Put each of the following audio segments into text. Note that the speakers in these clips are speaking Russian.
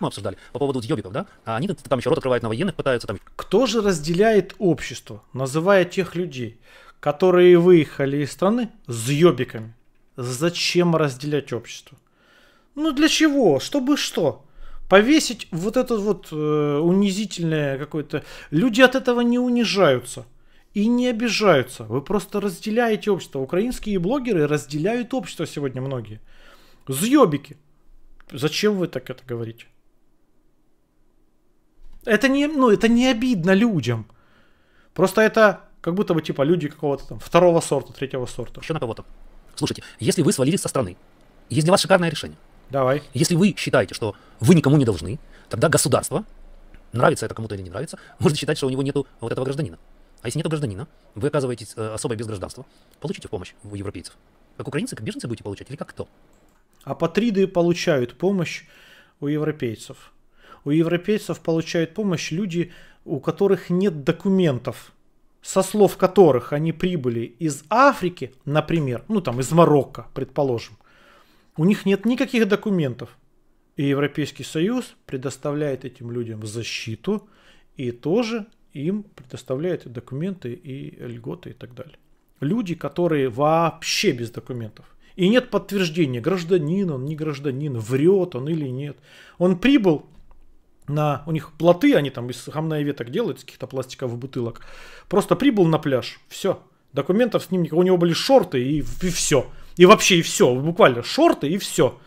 мы обсуждали, по поводу ёбиков, да? А они там еще рот открывают военных пытаются там... Кто же разделяет общество, называя тех людей, которые выехали из страны с ёбиками? Зачем разделять общество? Ну для чего? Чтобы что? Повесить вот это вот э, унизительное какое-то... Люди от этого не унижаются и не обижаются. Вы просто разделяете общество. Украинские блогеры разделяют общество сегодня многие. Зъебики. Зачем вы так это говорите? Это не, ну, это не обидно людям. Просто это как будто бы типа люди какого-то там второго сорта, третьего сорта. Еще на кого-то. Слушайте, если вы свалились со страны, есть для вас шикарное решение. Давай. Если вы считаете, что вы никому не должны, тогда государство, нравится это кому-то или не нравится, может считать, что у него нету вот этого гражданина. А если нету гражданина, вы оказываетесь э, особой без гражданства, получите помощь у европейцев. Как украинцы, как беженцы будете получать или как кто? А патриды получают помощь у европейцев у европейцев получают помощь люди, у которых нет документов, со слов которых они прибыли из Африки, например, ну там из Марокко, предположим. У них нет никаких документов. И Европейский Союз предоставляет этим людям защиту и тоже им предоставляет документы и льготы и так далее. Люди, которые вообще без документов. И нет подтверждения, гражданин он, не гражданин, врет он или нет. Он прибыл, на... У них плоты, они там из и веток делают, из каких-то пластиковых бутылок. Просто прибыл на пляж, все. Документов с ним никого. У него были шорты и, и все. И вообще и все. Буквально шорты и все.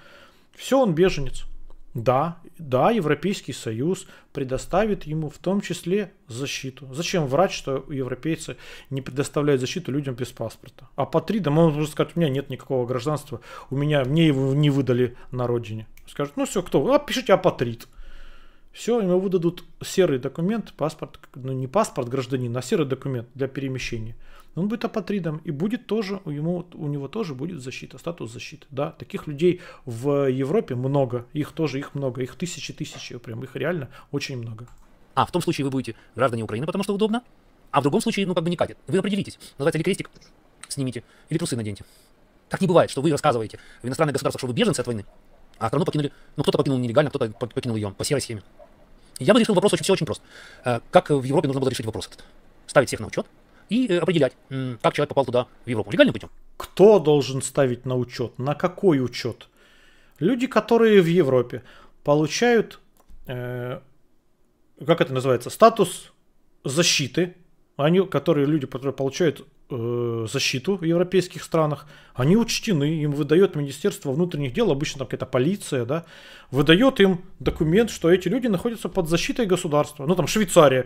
Все, он беженец. Да, да, Европейский Союз предоставит ему в том числе защиту. Зачем врать, что европейцы не предоставляют защиту людям без паспорта? А по три, да можно просто сказать, у меня нет никакого гражданства, у меня, мне его не выдали на родине. Скажут, ну все, кто? А пишите апатрит. Все, ему выдадут серый документ, паспорт, ну не паспорт гражданина, а серый документ для перемещения. Он будет апатридом и будет тоже, у, ему, у него тоже будет защита, статус защиты. Да, таких людей в Европе много, их тоже, их много, их тысячи, тысячи, прям их реально очень много. А, в том случае вы будете граждане Украины, потому что удобно, а в другом случае, ну как бы не катит. Вы определитесь, называется ли крестик, снимите, или трусы наденьте. Так не бывает, что вы рассказываете в иностранных государствах, что вы беженцы от войны, а страну покинули, ну кто-то покинул нелегально, кто-то покинул ее по серой схеме. Я бы решил вопрос очень, все очень просто. Э, как в Европе нужно было решить вопрос этот? Ставить всех на учет и э, определять, как человек попал туда, в Европу, легальным путем. Кто должен ставить на учет? На какой учет? Люди, которые в Европе получают, э, как это называется, статус защиты они, которые люди, которые получают э, защиту в европейских странах, они учтены, им выдает Министерство внутренних дел, обычно там какая-то полиция, да, выдает им документ, что эти люди находятся под защитой государства, ну там Швейцария,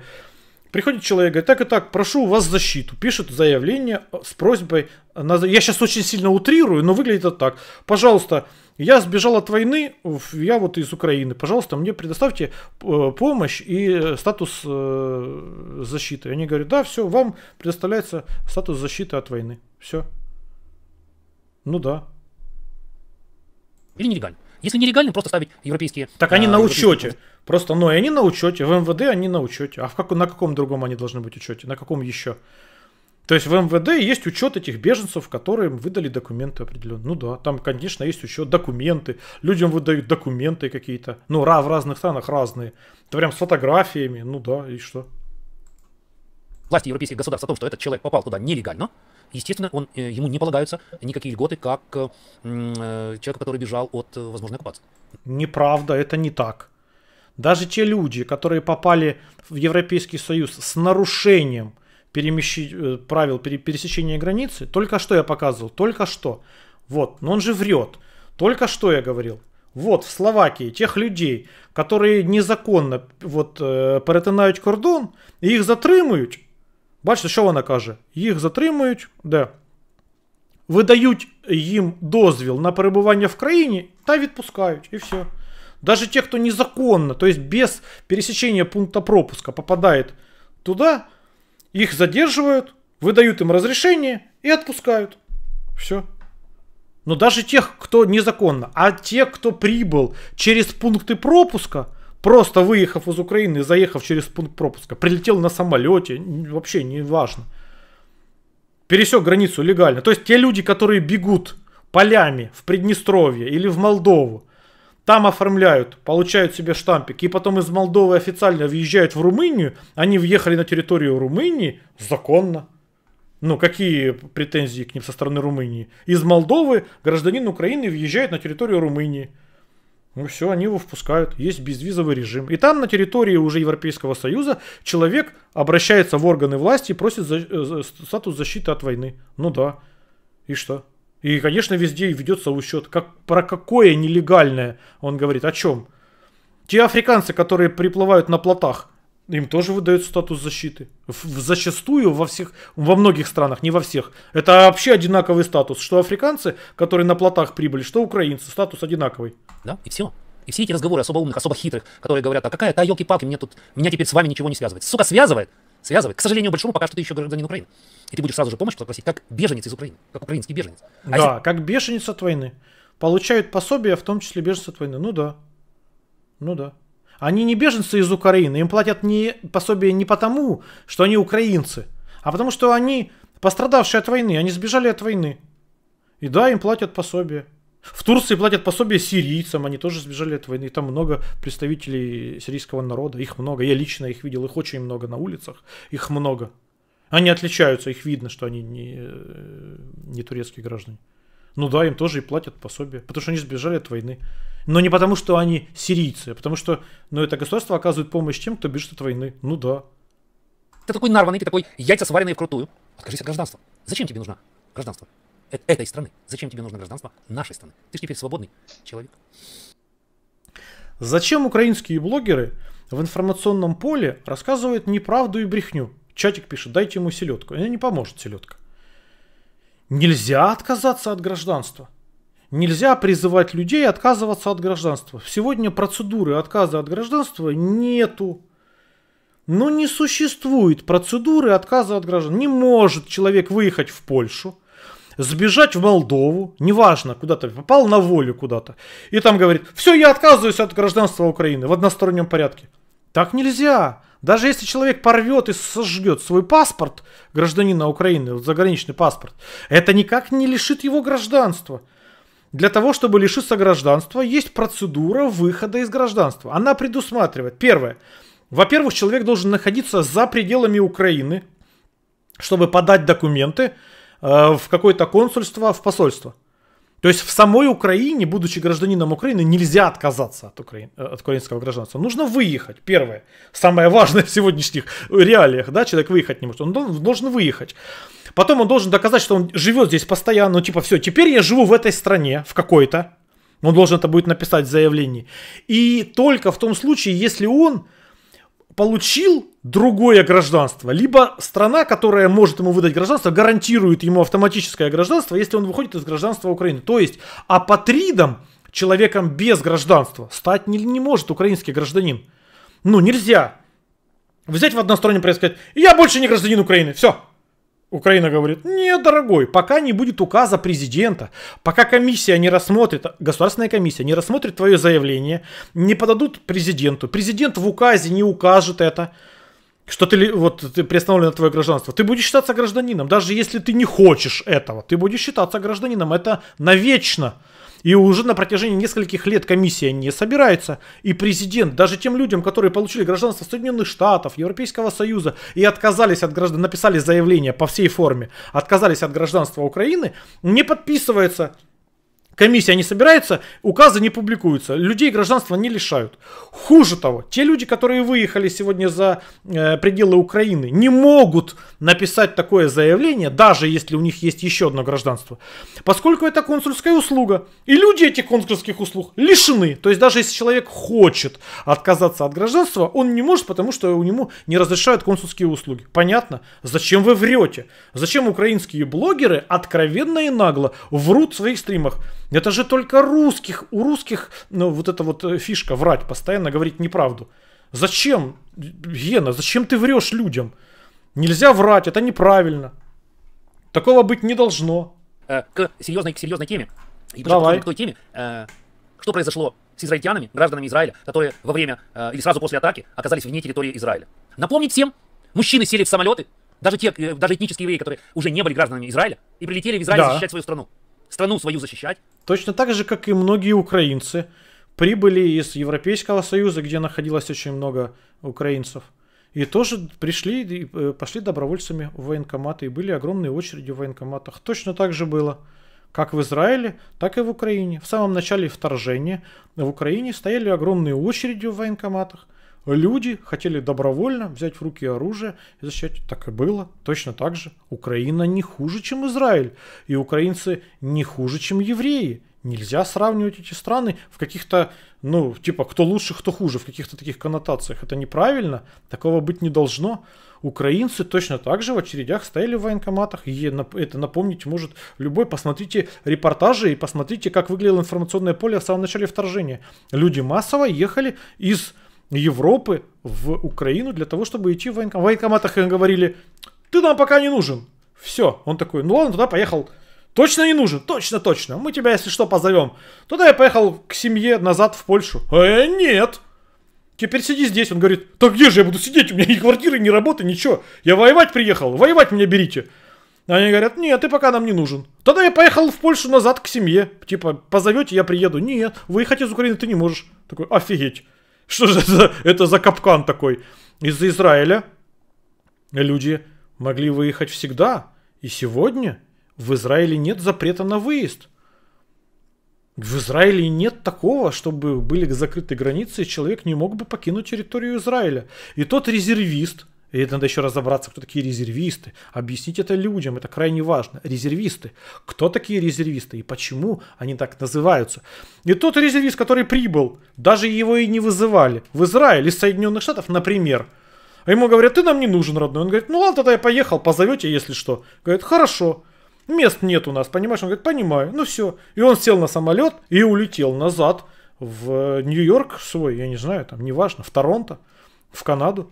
Приходит человек, говорит, так и так, прошу у вас защиту. Пишет заявление с просьбой, на... я сейчас очень сильно утрирую, но выглядит это так. Пожалуйста, я сбежал от войны, я вот из Украины, пожалуйста, мне предоставьте э, помощь и э, статус э, защиты. Они говорят, да, все, вам предоставляется статус защиты от войны. Все. Ну да. Или нелегально. Если нелегально, просто ставить европейские. Так они а, на учете. Просто, ну, и они на учете. В МВД они на учете. А в как, на каком другом они должны быть учете? На каком еще? То есть в МВД есть учет этих беженцев, которым выдали документы определенные. Ну да, там, конечно, есть учет, документы. Людям выдают документы какие-то. Ну, ра, в разных странах разные. Это прям с фотографиями. Ну да, и что? Власти европейских государств о том, что этот человек попал туда нелегально, Естественно, он, э, ему не полагаются никакие льготы, как э, э, человек, который бежал от возможной оккупации. Неправда, это не так. Даже те люди, которые попали в Европейский Союз с нарушением перемещи... правил пересечения границы, только что я показывал, только что. Вот, но он же врет. Только что я говорил. Вот, в Словакии тех людей, которые незаконно вот, перетинають кордон, и их затримують, Бачите, що вона каже? Їх затримують, де? Видають їм дозвіл на перебування в країні та відпускають. І все. Даже те, кто незаконно, то есть без пересечения пункта пропуска попадает туда, их задерживают, выдают им разрешение и отпускают. Все. Но даже тех, кто незаконно, а те, кто прибыл через пункты пропуска, просто выехав из Украины, заехав через пункт пропуска, прилетел на самолете, вообще не важно. Пересек границу легально. То есть те люди, которые бегут полями в Приднестровье или в Молдову, там оформляют, получают себе штампик, и потом из Молдовы официально въезжают в Румынию, они въехали на территорию Румынии законно. Ну, какие претензии к ним со стороны Румынии? Из Молдовы гражданин Украины въезжает на территорию Румынии. Ну все, они его впускают, есть безвизовый режим. И там на территории уже Европейского Союза человек обращается в органы власти и просит за, э, статус защиты от войны. Ну да. И что? И, конечно, везде ведется учет. Как, про какое нелегальное он говорит? О чем? Те африканцы, которые приплывают на плотах, им тоже выдают статус защиты. В, зачастую во всех, во многих странах, не во всех. Это вообще одинаковый статус. Что африканцы, которые на плотах прибыли, что украинцы. Статус одинаковый. Да, и все. И все эти разговоры особо умных, особо хитрых, которые говорят, а какая то елки-палки, мне тут, меня теперь с вами ничего не связывает. Сука, связывает? Связывает. К сожалению, большому пока что ты еще гражданин Украины. И ты будешь сразу же помощь попросить, как беженец из Украины, как украинский беженец. А да, если... как беженец от войны. Получают пособие, в том числе беженцы от войны. Ну да. Ну да. Они не беженцы из Украины, им платят не, пособие не потому, что они украинцы, а потому что они пострадавшие от войны, они сбежали от войны. И да, им платят пособие. В Турции платят пособие сирийцам, они тоже сбежали от войны. Там много представителей сирийского народа, их много. Я лично их видел, их очень много на улицах, их много. Они отличаются, их видно, что они не, э, не турецкие граждане. Ну да, им тоже и платят пособие, потому что они сбежали от войны. Но не потому, что они сирийцы, а потому что ну, это государство оказывает помощь тем, кто бежит от войны. Ну да. Ты такой нарванный, ты такой яйца сваренные вкрутую. Откажись от гражданства. Зачем тебе нужно гражданство? Э этой страны. Зачем тебе нужно гражданство нашей страны? Ты же теперь свободный человек. Зачем украинские блогеры в информационном поле рассказывают неправду и брехню? Чатик пишет, дайте ему селедку. Она э, не поможет селедка. Нельзя отказаться от гражданства. Нельзя призывать людей отказываться от гражданства. Сегодня процедуры отказа от гражданства нету. Но не существует процедуры отказа от граждан. Не может человек выехать в Польшу, сбежать в Молдову, неважно, куда-то попал на волю куда-то, и там говорит, все, я отказываюсь от гражданства Украины в одностороннем порядке. Так нельзя. Даже если человек порвет и сожжет свой паспорт гражданина Украины, вот заграничный паспорт, это никак не лишит его гражданства. Для того, чтобы лишиться гражданства, есть процедура выхода из гражданства. Она предусматривает, первое, во-первых, человек должен находиться за пределами Украины, чтобы подать документы э, в какое-то консульство, в посольство. То есть в самой Украине, будучи гражданином Украины, нельзя отказаться от, Украин, э, от украинского гражданства. Нужно выехать, первое. Самое важное в сегодняшних реалиях, да, человек выехать не может. Он должен выехать. Потом он должен доказать, что он живет здесь постоянно. Ну, типа, все, теперь я живу в этой стране, в какой-то. Он должен это будет написать в заявлении. И только в том случае, если он получил другое гражданство, либо страна, которая может ему выдать гражданство, гарантирует ему автоматическое гражданство, если он выходит из гражданства Украины. То есть апатридом, человеком без гражданства, стать не, не может украинский гражданин. Ну, нельзя. Взять в одностороннем проект и сказать, я больше не гражданин Украины, все, Украина говорит, нет, дорогой, пока не будет указа президента, пока комиссия не рассмотрит, государственная комиссия не рассмотрит твое заявление, не подадут президенту, президент в указе не укажет это, что ты, вот, ты приостановлено твое гражданство, ты будешь считаться гражданином, даже если ты не хочешь этого, ты будешь считаться гражданином, это навечно. И уже на протяжении нескольких лет комиссия не собирается. И президент, даже тем людям, которые получили гражданство Соединенных Штатов, Европейского Союза и отказались от граждан, написали заявление по всей форме, отказались от гражданства Украины, не подписывается комиссия не собирается, указы не публикуются, людей гражданства не лишают. Хуже того, те люди, которые выехали сегодня за э, пределы Украины, не могут написать такое заявление, даже если у них есть еще одно гражданство, поскольку это консульская услуга. И люди этих консульских услуг лишены. То есть даже если человек хочет отказаться от гражданства, он не может, потому что у него не разрешают консульские услуги. Понятно? Зачем вы врете? Зачем украинские блогеры откровенно и нагло врут в своих стримах? Это же только русских, у русских, ну, вот эта вот э, фишка врать, постоянно говорить неправду. Зачем, Гена, зачем ты врешь людям? Нельзя врать, это неправильно. Такого быть не должно. Э, к серьезной, к серьезной теме. И Давай. К той теме, э, что произошло с израильтянами, гражданами Израиля, которые во время или сразу после атаки оказались вне территории Израиля. Напомнить всем, мужчины сели в самолеты, даже те, даже этнические евреи, которые уже не были гражданами Израиля, и прилетели в Израиль да. защищать свою страну страну свою защищать. Точно так же, как и многие украинцы прибыли из Европейского Союза, где находилось очень много украинцев. И тоже пришли, и э, пошли добровольцами в военкоматы, и были огромные очереди в военкоматах. Точно так же было, как в Израиле, так и в Украине. В самом начале вторжения в Украине стояли огромные очереди в военкоматах люди хотели добровольно взять в руки оружие и защищать. Так и было. Точно так же. Украина не хуже, чем Израиль. И украинцы не хуже, чем евреи. Нельзя сравнивать эти страны в каких-то, ну, типа, кто лучше, кто хуже, в каких-то таких коннотациях. Это неправильно, такого быть не должно. Украинцы точно так же в очередях стояли в военкоматах. И это напомнить может любой. Посмотрите репортажи и посмотрите, как выглядело информационное поле в самом начале вторжения. Люди массово ехали из Европы в Украину для того, чтобы идти в военкомат. В военкоматах им говорили, ты нам пока не нужен. Все. Он такой, ну ладно, туда поехал. Точно не нужен? Точно, точно. Мы тебя, если что, позовем. Туда я поехал к семье назад в Польшу. Э, нет. Теперь сиди здесь. Он говорит, так где же я буду сидеть? У меня ни квартиры, ни работы, ничего. Я воевать приехал. Воевать меня берите. Они говорят, нет, ты пока нам не нужен. Тогда я поехал в Польшу назад к семье. Типа, позовете, я приеду. Нет, выехать из Украины ты не можешь. Такой, офигеть. Что же это, это за капкан такой? Из Израиля люди могли выехать всегда. И сегодня в Израиле нет запрета на выезд. В Израиле нет такого, чтобы были закрыты границы, и человек не мог бы покинуть территорию Израиля. И тот резервист, и это надо еще разобраться, кто такие резервисты. Объяснить это людям, это крайне важно. Резервисты. Кто такие резервисты и почему они так называются? И тот резервист, который прибыл, даже его и не вызывали. В Израиль из Соединенных Штатов, например. А ему говорят, ты нам не нужен, родной. Он говорит, ну ладно, тогда я поехал, позовете, если что. Говорит, хорошо. Мест нет у нас, понимаешь? Он говорит, понимаю, ну все. И он сел на самолет и улетел назад в Нью-Йорк свой, я не знаю, там, неважно, в Торонто, в Канаду.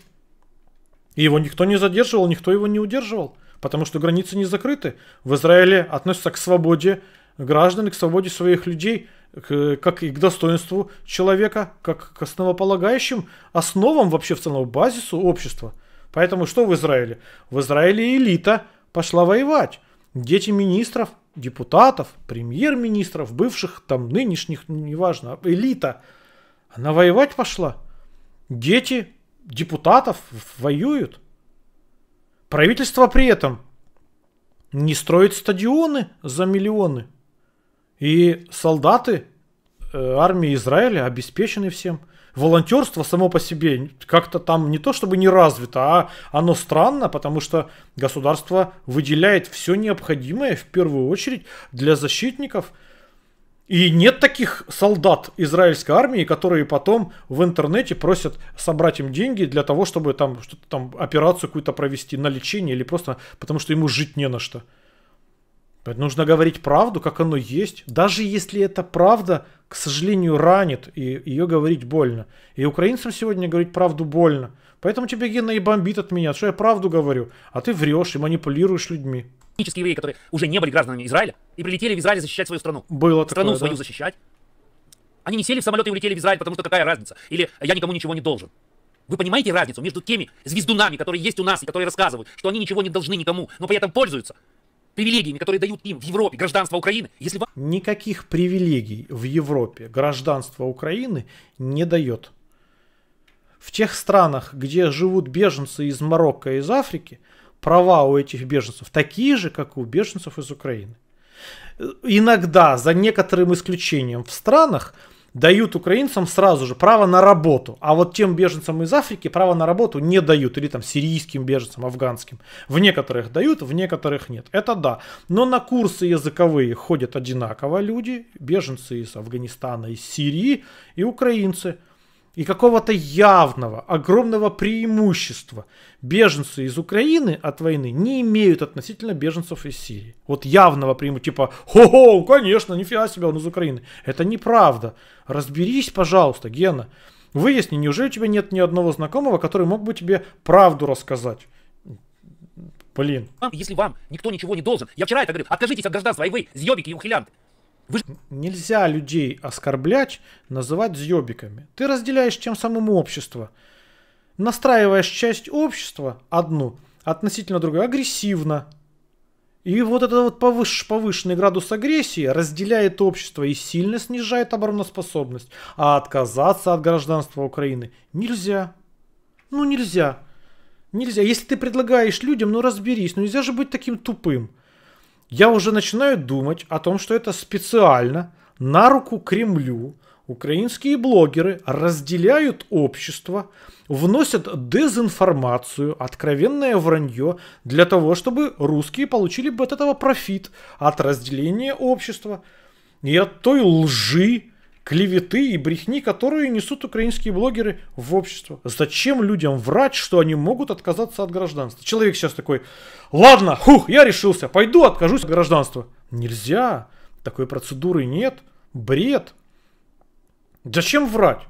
И его никто не задерживал, никто его не удерживал, потому что границы не закрыты. В Израиле относятся к свободе граждан, к свободе своих людей, к, как и к достоинству человека, как к основополагающим основам вообще в целом, базису общества. Поэтому что в Израиле? В Израиле элита пошла воевать. Дети министров, депутатов, премьер-министров, бывших, там, нынешних, неважно, элита. Она воевать пошла. Дети депутатов воюют. Правительство при этом не строит стадионы за миллионы. И солдаты э, армии Израиля обеспечены всем. Волонтерство само по себе как-то там не то чтобы не развито, а оно странно, потому что государство выделяет все необходимое в первую очередь для защитников – и нет таких солдат израильской армии, которые потом в интернете просят собрать им деньги для того, чтобы там, что то там операцию какую-то провести на лечение или просто потому, что ему жить не на что. нужно говорить правду, как оно есть. Даже если эта правда, к сожалению, ранит, и ее говорить больно. И украинцам сегодня говорить правду больно. Поэтому тебе Гена и бомбит от меня, что я правду говорю, а ты врешь и манипулируешь людьми этнические евреи, которые уже не были гражданами Израиля, и прилетели в Израиль защищать свою страну. Было страну такое, свою да. защищать. Они не сели в самолет и улетели в Израиль, потому что какая разница? Или я никому ничего не должен. Вы понимаете разницу между теми звездунами, которые есть у нас и которые рассказывают, что они ничего не должны никому, но при этом пользуются? привилегиями, которые дают им в Европе гражданство Украины, если вам... Никаких привилегий в Европе гражданство Украины не дает. В тех странах, где живут беженцы из Марокко и из Африки, права у этих беженцев такие же, как и у беженцев из Украины. Иногда, за некоторым исключением, в странах дают украинцам сразу же право на работу, а вот тем беженцам из Африки право на работу не дают, или там сирийским беженцам, афганским. В некоторых дают, в некоторых нет. Это да. Но на курсы языковые ходят одинаково люди, беженцы из Афганистана, из Сирии и украинцы – и какого-то явного, огромного преимущества беженцы из Украины от войны не имеют относительно беженцев из Сирии. Вот явного преимущества, типа, хо-хо, конечно, нифига себе, он из Украины. Это неправда. Разберись, пожалуйста, Гена. Выясни, неужели у тебя нет ни одного знакомого, который мог бы тебе правду рассказать? Блин. Если вам никто ничего не должен, я вчера это говорил, откажитесь от гражданства, и вы, зъебики и ухилянты. Вы... Нельзя людей оскорблять, называть зъебиками. Ты разделяешь тем самым общество. Настраиваешь часть общества, одну, относительно другой, агрессивно. И вот этот вот повыш, повышенный градус агрессии разделяет общество и сильно снижает обороноспособность. А отказаться от гражданства Украины нельзя. Ну нельзя. Нельзя. Если ты предлагаешь людям, ну разберись. Ну нельзя же быть таким тупым я уже начинаю думать о том, что это специально на руку Кремлю украинские блогеры разделяют общество, вносят дезинформацию, откровенное вранье для того, чтобы русские получили бы от этого профит, от разделения общества и от той лжи, клеветы и брехни, которые несут украинские блогеры в общество. Зачем людям врать, что они могут отказаться от гражданства? Человек сейчас такой, ладно, хух, я решился, пойду откажусь от гражданства. Нельзя, такой процедуры нет, бред. Зачем врать?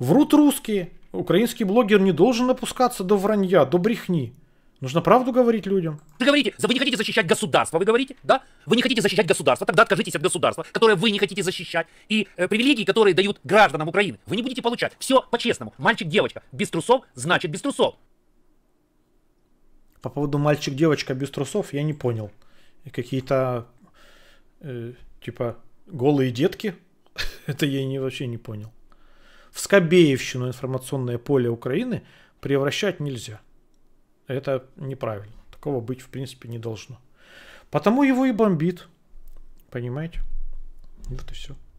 Врут русские, украинский блогер не должен опускаться до вранья, до брехни. Нужно правду говорить людям. Вы говорите, вы не хотите защищать государство, вы говорите, да? Вы не хотите защищать государство, тогда откажитесь от государства, которое вы не хотите защищать, и э, привилегии, которые дают гражданам Украины, вы не будете получать. Все по-честному. Мальчик-девочка. Без трусов значит без трусов. По поводу мальчик-девочка без трусов я не понял. Какие-то, э, типа, голые детки? Это я не, вообще не понял. В Скобеевщину информационное поле Украины превращать нельзя. Это неправильно. Такого быть, в принципе, не должно. Потому его и бомбит. Понимаете? Вот и все.